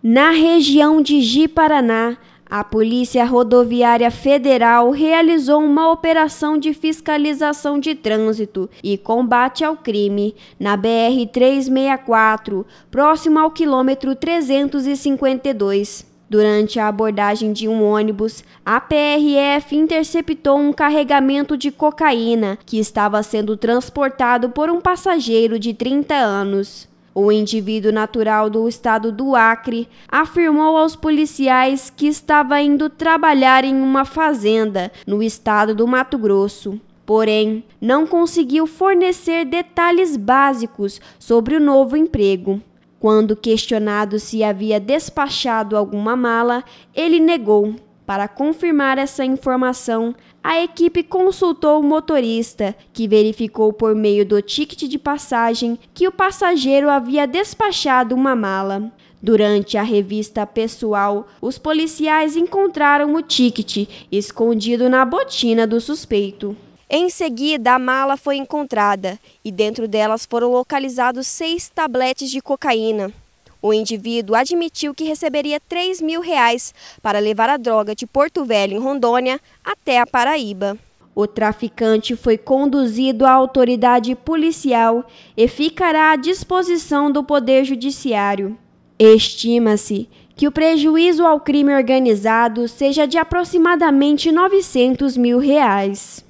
Na região de Ji-Paraná, a Polícia Rodoviária Federal realizou uma operação de fiscalização de trânsito e combate ao crime na BR-364, próximo ao quilômetro 352. Durante a abordagem de um ônibus, a PRF interceptou um carregamento de cocaína que estava sendo transportado por um passageiro de 30 anos. O indivíduo natural do estado do Acre afirmou aos policiais que estava indo trabalhar em uma fazenda no estado do Mato Grosso. Porém, não conseguiu fornecer detalhes básicos sobre o novo emprego. Quando questionado se havia despachado alguma mala, ele negou. Para confirmar essa informação, a equipe consultou o motorista, que verificou por meio do ticket de passagem que o passageiro havia despachado uma mala. Durante a revista pessoal, os policiais encontraram o ticket escondido na botina do suspeito. Em seguida, a mala foi encontrada e dentro delas foram localizados seis tabletes de cocaína. O indivíduo admitiu que receberia 3 mil reais para levar a droga de Porto Velho, em Rondônia, até a Paraíba. O traficante foi conduzido à autoridade policial e ficará à disposição do Poder Judiciário. Estima-se que o prejuízo ao crime organizado seja de aproximadamente 900 mil reais.